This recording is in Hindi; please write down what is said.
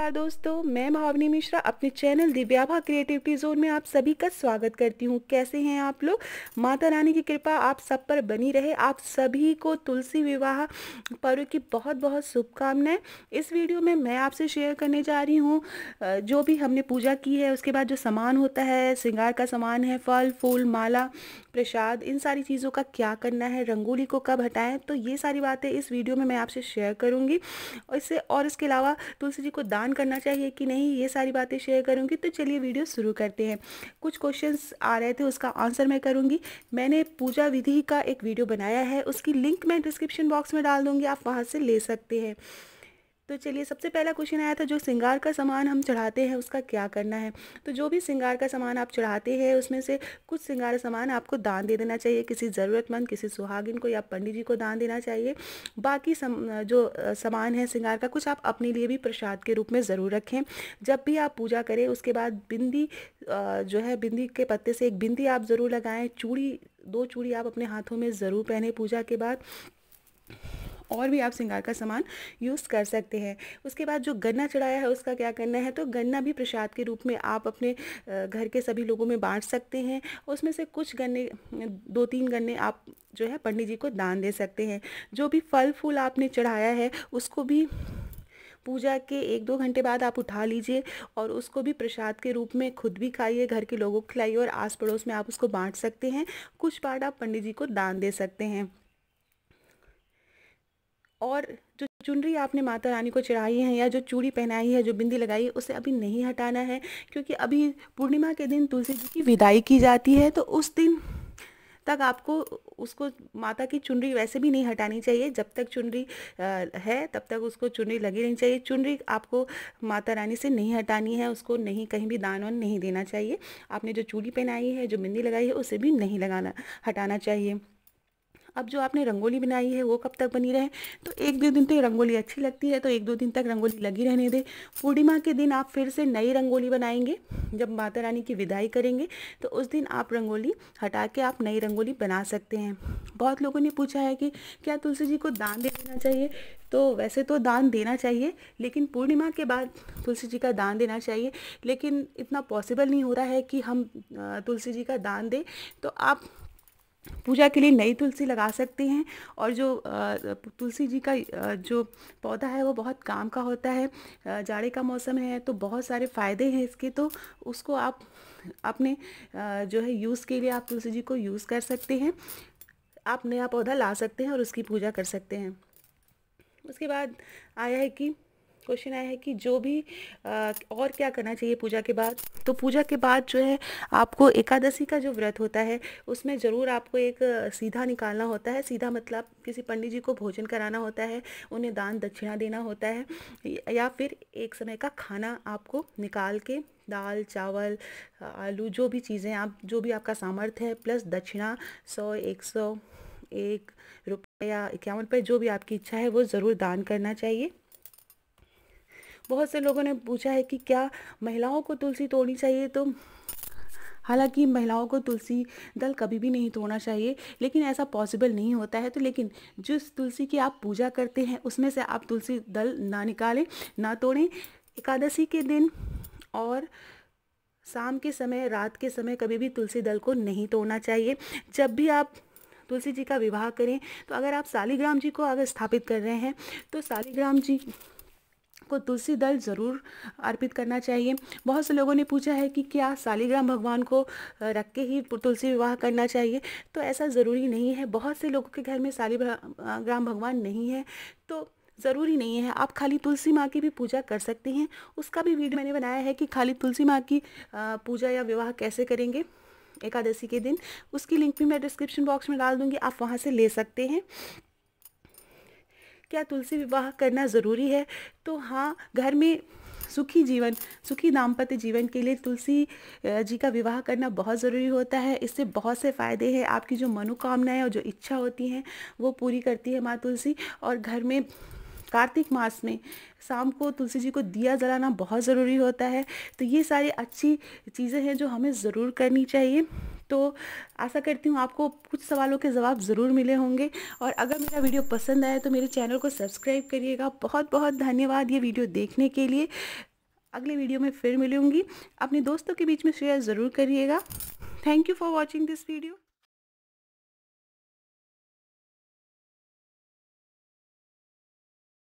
नमस्कार दोस्तों मैं भावनी मिश्रा अपने चैनल दिव्याभा क्रिएटिविटी जोन में आप सभी का स्वागत करती हूँ कैसे हैं आप लोग माता रानी की कृपा आप सब पर बनी रहे आप सभी को तुलसी विवाह पर्व की बहुत बहुत शुभकामनाएं इस वीडियो में मैं आपसे शेयर करने जा रही हूँ जो भी हमने पूजा की है उसके बाद जो सामान होता है श्रृंगार का सामान है फल फूल माला प्रसाद इन सारी चीज़ों का क्या करना है रंगोली को कब हटाएं तो ये सारी बातें इस वीडियो में मैं आपसे शेयर करूँगी इससे और इसके अलावा तुलसी जी को दान ध्यान करना चाहिए कि नहीं ये सारी बातें शेयर करूँगी तो चलिए वीडियो शुरू करते हैं कुछ क्वेश्चन आ रहे थे उसका आंसर मैं करूँगी मैंने पूजा विधि का एक वीडियो बनाया है उसकी लिंक मैं डिस्क्रिप्शन बॉक्स में डाल दूँगी आप वहाँ से ले सकते हैं तो चलिए सबसे पहला क्वेश्चन आया था जो श्रृंगार का सामान हम चढ़ाते हैं उसका क्या करना है तो जो भी श्रृंगार का सामान आप चढ़ाते हैं उसमें से कुछ श्रृंगार सामान आपको दान दे देना चाहिए किसी ज़रूरतमंद किसी सुहागिन को या पंडित जी को दान देना चाहिए बाकी सम, जो सामान है श्रृंगार का कुछ आप अपने लिए भी प्रसाद के रूप में ज़रूर रखें जब भी आप पूजा करें उसके बाद बिंदी जो है बिंदी के पत्ते से एक बिंदी आप ज़रूर लगाएँ चूड़ी दो चूड़ी आप अपने हाथों में ज़रूर पहने पूजा के बाद और भी आप श्रृंगार का सामान यूज़ कर सकते हैं उसके बाद जो गन्ना चढ़ाया है उसका क्या करना है तो गन्ना भी प्रसाद के रूप में आप अपने घर के सभी लोगों में बांट सकते हैं उसमें से कुछ गन्ने दो तीन गन्ने आप जो है पंडित जी को दान दे सकते हैं जो भी फल फूल आपने चढ़ाया है उसको भी पूजा के एक दो घंटे बाद आप उठा लीजिए और उसको भी प्रसाद के रूप में खुद भी खाइए घर के लोगों को खिलाइए और आस पड़ोस में आप उसको बांट सकते हैं कुछ पार्ट आप पंडित जी को दान दे सकते हैं और जो चुनरी आपने माता रानी को चढ़ाई है या जो चूड़ी पहनाई है जो बिंदी लगाई है उसे अभी नहीं हटाना है क्योंकि अभी पूर्णिमा के दिन तुलसी जी की विदाई की जाती है तो उस दिन तक आपको उसको माता की चुनरी वैसे भी नहीं हटानी चाहिए जब तक चुनरी है तब तक उसको चुनरी लगी रहनी चाहिए चुनरी आपको माता रानी से नहीं हटानी है उसको नहीं कहीं भी दान वन नहीं देना चाहिए आपने जो चूड़ी पहनाई है जो बिंदी लगाई है उसे भी नहीं लगाना हटाना चाहिए अब जो आपने रंगोली बनाई है वो कब तक बनी रहे तो एक दो दिन तो ये रंगोली अच्छी लगती है तो एक दो दिन तक रंगोली लगी रहने दें पूर्णिमा के दिन आप फिर से नई रंगोली बनाएंगे जब माता रानी की विदाई करेंगे तो उस दिन आप रंगोली हटा के आप नई रंगोली बना सकते हैं बहुत लोगों ने पूछा है कि क्या तुलसी जी को दान दे देना चाहिए तो वैसे तो दान देना चाहिए लेकिन पूर्णिमा के बाद तुलसी जी का दान देना चाहिए लेकिन इतना पॉसिबल नहीं हो रहा है कि हम तुलसी जी का दान दें तो आप पूजा के लिए नई तुलसी लगा सकते हैं और जो तुलसी जी का जो पौधा है वो बहुत काम का होता है जाड़े का मौसम है तो बहुत सारे फ़ायदे हैं इसके तो उसको आप अपने जो है यूज़ के लिए आप तुलसी जी को यूज़ कर सकते हैं आप नया पौधा ला सकते हैं और उसकी पूजा कर सकते हैं उसके बाद आया है कि क्वेश्चन आया है कि जो भी आ, और क्या करना चाहिए पूजा के बाद तो पूजा के बाद जो है आपको एकादशी का जो व्रत होता है उसमें ज़रूर आपको एक सीधा निकालना होता है सीधा मतलब किसी पंडित जी को भोजन कराना होता है उन्हें दान दक्षिणा देना होता है या फिर एक समय का खाना आपको निकाल के दाल चावल आलू जो भी चीज़ें आप जो भी आपका सामर्थ्य है प्लस दक्षिणा सौ एक सौ एक रुपया इक्यावन रुपये जो भी आपकी इच्छा है वो ज़रूर दान करना चाहिए बहुत से लोगों ने पूछा है कि क्या महिलाओं को तुलसी तोड़नी चाहिए तो हालांकि महिलाओं को तुलसी दल कभी भी नहीं तोड़ना चाहिए लेकिन ऐसा पॉसिबल नहीं होता है तो लेकिन जिस तुलसी की आप पूजा करते हैं उसमें से आप तुलसी दल ना निकालें ना तोड़ें एकादशी के दिन और शाम के समय रात के समय कभी भी तुलसी दल को नहीं तोड़ना चाहिए जब भी आप तुलसी जी का विवाह करें तो अगर आप शालीग्राम जी को अगर स्थापित कर रहे हैं तो शालीग्राम जी को तुलसी दल ज़रूर अर्पित करना चाहिए बहुत से लोगों ने पूछा है कि क्या शालीग्राम भगवान को रख के ही तुलसी विवाह करना चाहिए तो ऐसा ज़रूरी नहीं है बहुत से लोगों के घर में शालीग्राम भगवान नहीं है तो ज़रूरी नहीं है आप खाली तुलसी माँ की भी पूजा कर सकते हैं उसका भी वीडियो मैंने बनाया है कि खाली तुलसी माँ की पूजा या विवाह कैसे करेंगे एकादशी के दिन उसकी लिंक भी मैं डिस्क्रिप्शन बॉक्स में डाल दूंगी आप वहाँ से ले सकते हैं क्या तुलसी विवाह करना ज़रूरी है तो हाँ घर में सुखी जीवन सुखी दाम्पत्य जीवन के लिए तुलसी जी का विवाह करना बहुत ज़रूरी होता है इससे बहुत से फ़ायदे हैं आपकी जो मनोकामनाएं और जो इच्छा होती हैं वो पूरी करती है माँ तुलसी और घर में कार्तिक मास में शाम को तुलसी जी को दिया जलाना बहुत ज़रूरी होता है तो ये सारी अच्छी चीज़ें हैं जो हमें ज़रूर करनी चाहिए तो आशा करती हूँ आपको कुछ सवालों के जवाब ज़रूर मिले होंगे और अगर मेरा वीडियो पसंद आया तो मेरे चैनल को सब्सक्राइब करिएगा बहुत बहुत धन्यवाद ये वीडियो देखने के लिए अगले वीडियो में फिर मिलूँगी अपने दोस्तों के बीच में शेयर ज़रूर करिएगा thank you for watching this video